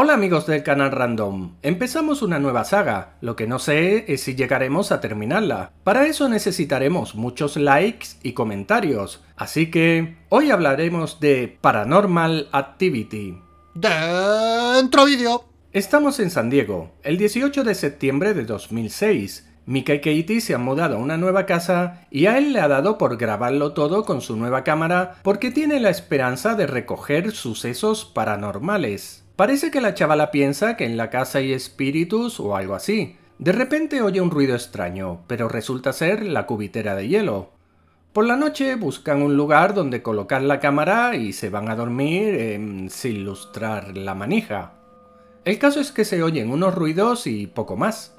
Hola amigos del canal Random, empezamos una nueva saga, lo que no sé es si llegaremos a terminarla. Para eso necesitaremos muchos likes y comentarios, así que hoy hablaremos de Paranormal Activity. Dentro vídeo. Estamos en San Diego, el 18 de septiembre de 2006. Mika y Katie se han mudado a una nueva casa y a él le ha dado por grabarlo todo con su nueva cámara porque tiene la esperanza de recoger sucesos paranormales. Parece que la chavala piensa que en la casa hay espíritus o algo así. De repente oye un ruido extraño, pero resulta ser la cubitera de hielo. Por la noche buscan un lugar donde colocar la cámara y se van a dormir em, sin lustrar la manija. El caso es que se oyen unos ruidos y poco más.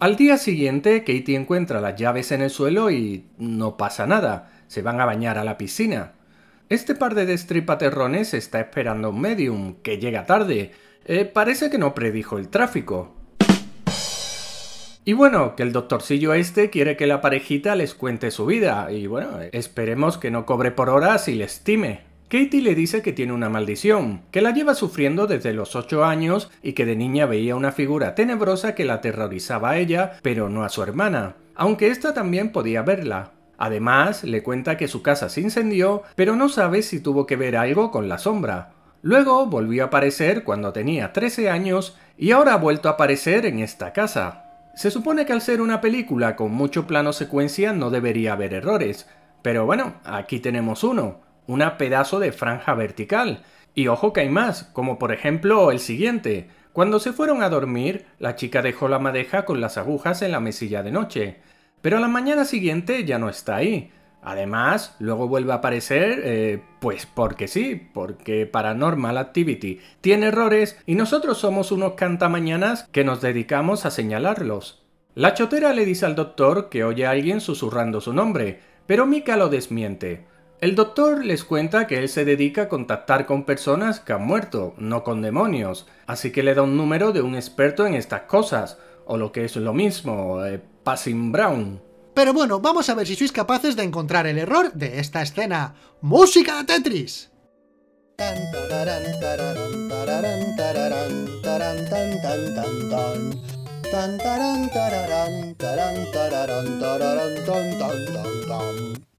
Al día siguiente, Katie encuentra las llaves en el suelo y no pasa nada. Se van a bañar a la piscina. Este par de destripaterrones está esperando un medium, que llega tarde. Eh, parece que no predijo el tráfico. Y bueno, que el doctorcillo este quiere que la parejita les cuente su vida, y bueno, esperemos que no cobre por horas y le estime. Katie le dice que tiene una maldición, que la lleva sufriendo desde los 8 años y que de niña veía una figura tenebrosa que la aterrorizaba a ella, pero no a su hermana, aunque esta también podía verla. Además, le cuenta que su casa se incendió, pero no sabe si tuvo que ver algo con la sombra. Luego volvió a aparecer cuando tenía 13 años y ahora ha vuelto a aparecer en esta casa. Se supone que al ser una película con mucho plano secuencia no debería haber errores, pero bueno, aquí tenemos uno, una pedazo de franja vertical. Y ojo que hay más, como por ejemplo el siguiente. Cuando se fueron a dormir, la chica dejó la madeja con las agujas en la mesilla de noche. Pero a la mañana siguiente ya no está ahí. Además, luego vuelve a aparecer, eh, pues porque sí, porque Paranormal Activity tiene errores y nosotros somos unos cantamañanas que nos dedicamos a señalarlos. La chotera le dice al doctor que oye a alguien susurrando su nombre, pero Mika lo desmiente. El doctor les cuenta que él se dedica a contactar con personas que han muerto, no con demonios, así que le da un número de un experto en estas cosas, o lo que es lo mismo, eh, Passing Brown. Pero bueno, vamos a ver si sois capaces de encontrar el error de esta escena. ¡Música de Tetris!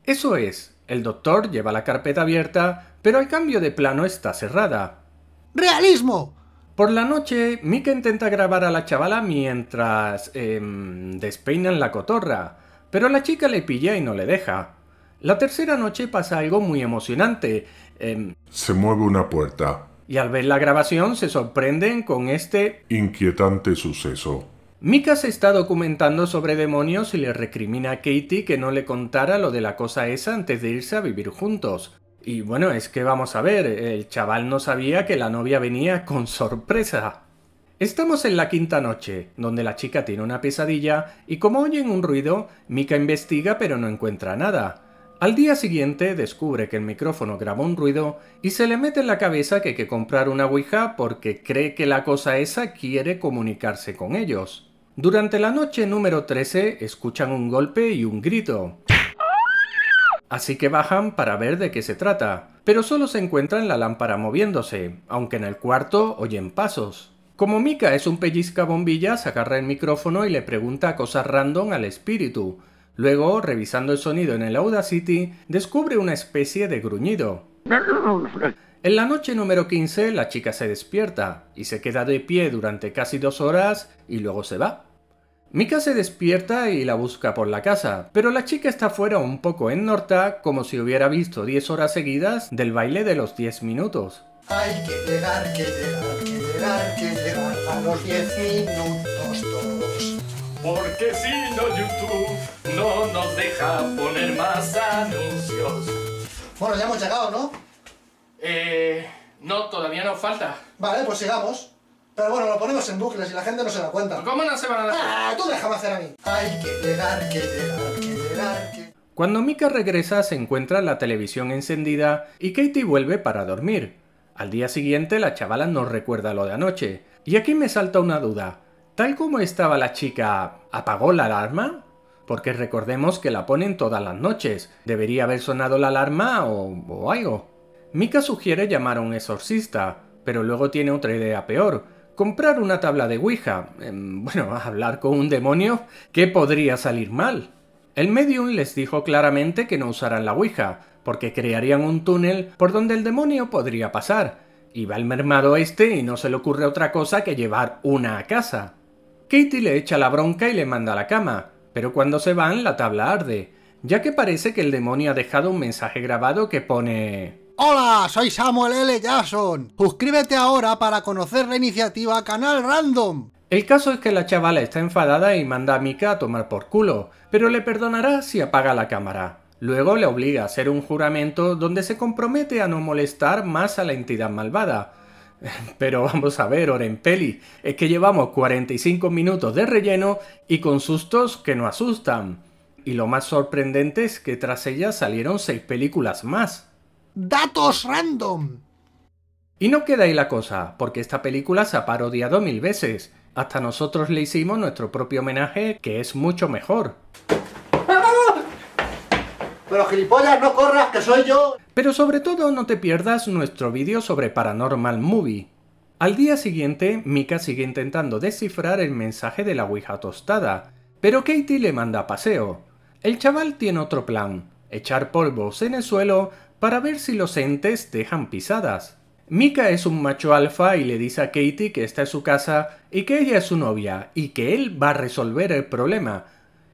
Eso es, el doctor lleva la carpeta abierta, pero al cambio de plano está cerrada. ¡Realismo! Por la noche, Mika intenta grabar a la chavala mientras em, despeinan la cotorra, pero la chica le pilla y no le deja. La tercera noche pasa algo muy emocionante. Em, se mueve una puerta. Y al ver la grabación se sorprenden con este inquietante suceso. Mika se está documentando sobre demonios y le recrimina a Katie que no le contara lo de la cosa esa antes de irse a vivir juntos. Y bueno, es que vamos a ver, el chaval no sabía que la novia venía con sorpresa. Estamos en la quinta noche, donde la chica tiene una pesadilla y como oyen un ruido, Mika investiga pero no encuentra nada. Al día siguiente descubre que el micrófono grabó un ruido y se le mete en la cabeza que hay que comprar una Ouija porque cree que la cosa esa quiere comunicarse con ellos. Durante la noche número 13 escuchan un golpe y un grito. Así que bajan para ver de qué se trata, pero solo se encuentran la lámpara moviéndose, aunque en el cuarto oyen pasos. Como Mika es un pellizca bombillas, agarra el micrófono y le pregunta cosas random al espíritu. Luego, revisando el sonido en el Audacity, descubre una especie de gruñido. En la noche número 15, la chica se despierta y se queda de pie durante casi dos horas y luego se va. Mika se despierta y la busca por la casa, pero la chica está fuera un poco en norta como si hubiera visto 10 horas seguidas del baile de los 10 minutos. Hay que llegar, que llegar, que llegar, que llegar a los 10 minutos todos. Porque si no YouTube no nos deja poner más anuncios. Bueno, ya hemos llegado, ¿no? Eh... No, todavía nos falta. Vale, pues sigamos. Pero bueno, lo ponemos en bucles y la gente no se da cuenta. ¿Cómo no se a dar ¡Ah! Tú déjame hacer a mí. Hay que llegar, que que Cuando Mika regresa se encuentra la televisión encendida y Katie vuelve para dormir. Al día siguiente la chavala no recuerda lo de anoche. Y aquí me salta una duda. Tal como estaba la chica, ¿apagó la alarma? Porque recordemos que la ponen todas las noches. Debería haber sonado la alarma o, o algo. Mika sugiere llamar a un exorcista, pero luego tiene otra idea peor comprar una tabla de Ouija, em, bueno, hablar con un demonio, ¿qué podría salir mal? El medium les dijo claramente que no usaran la Ouija, porque crearían un túnel por donde el demonio podría pasar. va el mermado este y no se le ocurre otra cosa que llevar una a casa. Katie le echa la bronca y le manda a la cama, pero cuando se van la tabla arde, ya que parece que el demonio ha dejado un mensaje grabado que pone... Hola, soy Samuel L. Jackson. Suscríbete ahora para conocer la iniciativa Canal Random. El caso es que la chavala está enfadada y manda a Mika a tomar por culo, pero le perdonará si apaga la cámara. Luego le obliga a hacer un juramento donde se compromete a no molestar más a la entidad malvada. Pero vamos a ver, peli. es que llevamos 45 minutos de relleno y con sustos que no asustan. Y lo más sorprendente es que tras ella salieron seis películas más datos random. Y no queda ahí la cosa, porque esta película se ha parodiado mil veces. Hasta nosotros le hicimos nuestro propio homenaje, que es mucho mejor. Pero gilipollas, no corras, que soy yo. Pero sobre todo no te pierdas nuestro vídeo sobre Paranormal Movie. Al día siguiente, Mika sigue intentando descifrar el mensaje de la Ouija tostada, pero Katie le manda a paseo. El chaval tiene otro plan, echar polvos en el suelo para ver si los entes dejan pisadas. Mika es un macho alfa y le dice a Katie que esta es su casa y que ella es su novia y que él va a resolver el problema.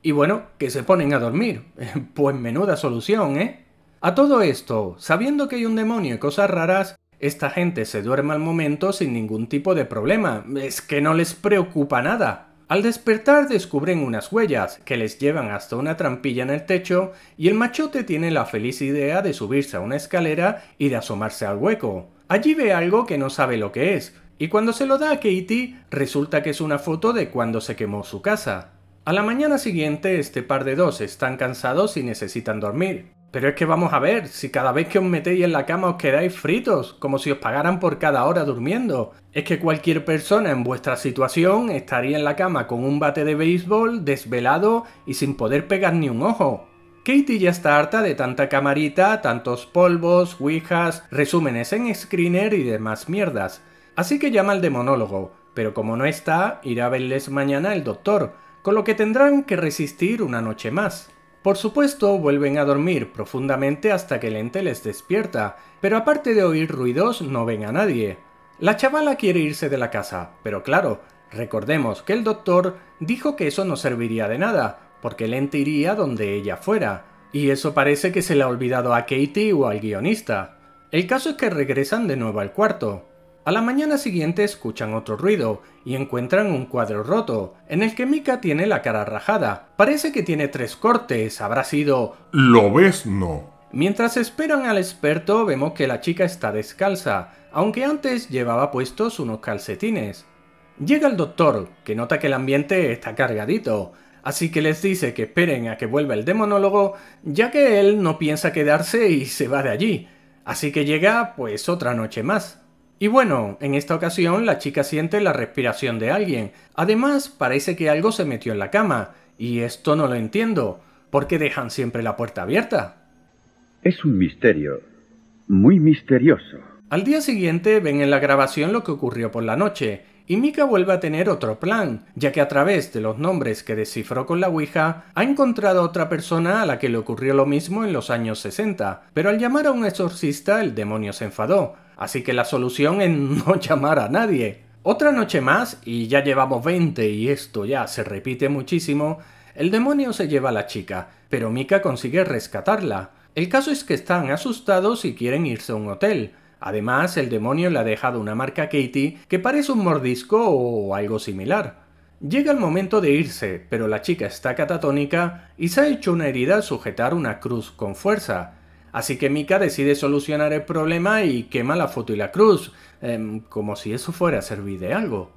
Y bueno, que se ponen a dormir. pues menuda solución, ¿eh? A todo esto, sabiendo que hay un demonio y cosas raras, esta gente se duerme al momento sin ningún tipo de problema. Es que no les preocupa nada. Al despertar descubren unas huellas que les llevan hasta una trampilla en el techo y el machote tiene la feliz idea de subirse a una escalera y de asomarse al hueco. Allí ve algo que no sabe lo que es, y cuando se lo da a Katie resulta que es una foto de cuando se quemó su casa. A la mañana siguiente este par de dos están cansados y necesitan dormir. Pero es que vamos a ver, si cada vez que os metéis en la cama os quedáis fritos, como si os pagaran por cada hora durmiendo. Es que cualquier persona en vuestra situación estaría en la cama con un bate de béisbol, desvelado y sin poder pegar ni un ojo. Katie ya está harta de tanta camarita, tantos polvos, ouijas, resúmenes en screener y demás mierdas. Así que llama al demonólogo, pero como no está, irá a verles mañana el doctor, con lo que tendrán que resistir una noche más. Por supuesto, vuelven a dormir profundamente hasta que el ente les despierta, pero aparte de oír ruidos, no ven a nadie. La chavala quiere irse de la casa, pero claro, recordemos que el doctor dijo que eso no serviría de nada, porque el ente iría donde ella fuera, y eso parece que se le ha olvidado a Katie o al guionista. El caso es que regresan de nuevo al cuarto. A la mañana siguiente escuchan otro ruido y encuentran un cuadro roto, en el que Mika tiene la cara rajada. Parece que tiene tres cortes, habrá sido... ¿Lo ves? No. Mientras esperan al experto vemos que la chica está descalza, aunque antes llevaba puestos unos calcetines. Llega el doctor, que nota que el ambiente está cargadito, así que les dice que esperen a que vuelva el demonólogo, ya que él no piensa quedarse y se va de allí. Así que llega pues otra noche más. Y bueno, en esta ocasión la chica siente la respiración de alguien. Además, parece que algo se metió en la cama. Y esto no lo entiendo. ¿Por qué dejan siempre la puerta abierta? Es un misterio. Muy misterioso. Al día siguiente ven en la grabación lo que ocurrió por la noche, y Mika vuelve a tener otro plan, ya que a través de los nombres que descifró con la Ouija, ha encontrado a otra persona a la que le ocurrió lo mismo en los años 60, pero al llamar a un exorcista el demonio se enfadó, Así que la solución es no llamar a nadie. Otra noche más, y ya llevamos 20 y esto ya se repite muchísimo, el demonio se lleva a la chica, pero Mika consigue rescatarla. El caso es que están asustados y quieren irse a un hotel. Además, el demonio le ha dejado una marca a Katie que parece un mordisco o algo similar. Llega el momento de irse, pero la chica está catatónica y se ha hecho una herida al sujetar una cruz con fuerza. Así que Mika decide solucionar el problema y quema la foto y la cruz, em, como si eso fuera a servir de algo.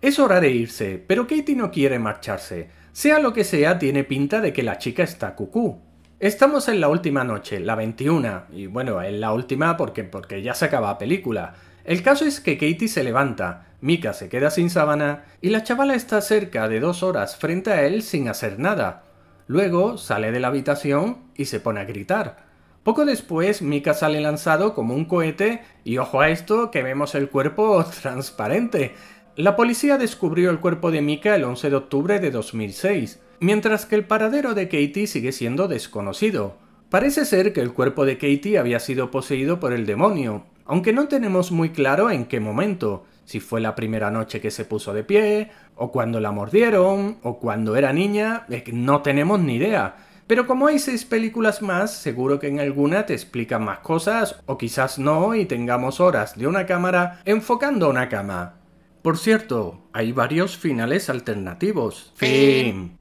Es hora de irse, pero Katie no quiere marcharse. Sea lo que sea, tiene pinta de que la chica está cucú. Estamos en la última noche, la 21, y bueno, en la última porque, porque ya se acaba la película. El caso es que Katie se levanta, Mika se queda sin sábana y la chavala está cerca de dos horas frente a él sin hacer nada. Luego sale de la habitación y se pone a gritar. Poco después, Mika sale lanzado como un cohete y ojo a esto que vemos el cuerpo transparente. La policía descubrió el cuerpo de Mika el 11 de octubre de 2006, mientras que el paradero de Katie sigue siendo desconocido. Parece ser que el cuerpo de Katie había sido poseído por el demonio, aunque no tenemos muy claro en qué momento, si fue la primera noche que se puso de pie, o cuando la mordieron, o cuando era niña, eh, no tenemos ni idea. Pero como hay seis películas más, seguro que en alguna te explican más cosas o quizás no y tengamos horas de una cámara enfocando una cama. Por cierto, hay varios finales alternativos. Fin.